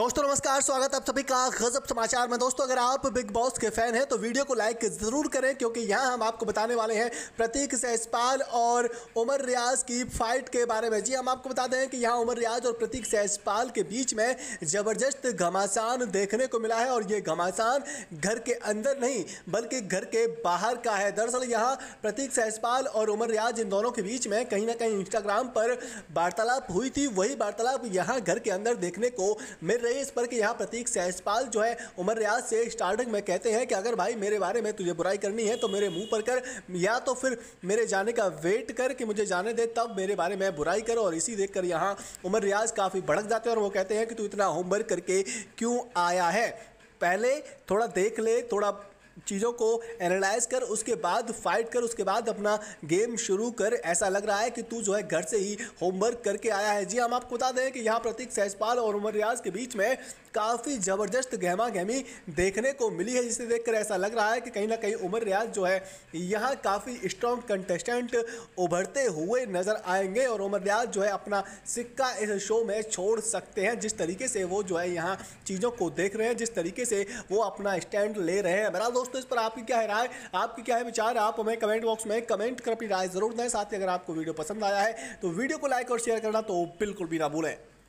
दोस्तों नमस्कार स्वागत आप सभी का गजब समाचार में दोस्तों अगर आप बिग बॉस के फैन हैं तो वीडियो को लाइक जरूर करें क्योंकि यहां हम आपको बताने वाले हैं प्रतीक सहजपाल और उमर रियाज की फाइट के बारे में जी हम आपको बता दें कि यहाँ उमर रियाज और प्रतीक सहजपाल के बीच में जबरदस्त घमासान देखने को मिला है और ये घमासान घर के अंदर नहीं बल्कि घर के बाहर का है दरअसल यहाँ प्रतीक सहजपाल और उमर रियाज इन दोनों के बीच में कहीं ना कहीं इंस्टाग्राम पर वार्तालाप हुई थी वही वार्तालाप यहाँ घर के अंदर देखने को मिल रही इस पर कि यहाँ प्रतीक सहजपाल जो है उमर रियाज से स्टार्टिंग में कहते हैं कि अगर भाई मेरे बारे में तुझे बुराई करनी है तो मेरे मुंह पर कर या तो फिर मेरे जाने का वेट कर कि मुझे जाने दे तब मेरे बारे में बुराई करो और इसी देखकर यहाँ उमर रियाज काफ़ी भड़क जाते हैं और वो कहते हैं कि तू इतना होमवर्क करके क्यों आया है पहले थोड़ा देख ले थोड़ा चीज़ों को एनालाइज कर उसके बाद फाइट कर उसके बाद अपना गेम शुरू कर ऐसा लग रहा है कि तू जो है घर से ही होमवर्क करके आया है जी हाँ, हम आपको बता दें कि यहाँ प्रतीक सहजपाल और उमर रियाज के बीच में काफ़ी ज़बरदस्त गहमा गहमी देखने को मिली है जिसे देखकर ऐसा लग रहा है कि कहीं ना कहीं उमर रियाज जो है यहाँ काफ़ी स्ट्रॉन्ग कंटेस्टेंट उभरते हुए नज़र आएंगे और उमर रियाज जो है अपना सिक्का इस शो में छोड़ सकते हैं जिस तरीके से वो जो है यहाँ चीज़ों को देख रहे हैं जिस तरीके से वो अपना स्टैंड ले रहे हैं मेरा दोस्त दोस्तों इस पर आपकी क्या है राय आपकी क्या है विचार आप हमें कमेंट बॉक्स में कमेंट कर अपनी राय जरूर दें साथ ही अगर आपको वीडियो पसंद आया है तो वीडियो को लाइक और शेयर करना तो बिल्कुल भी ना भूलें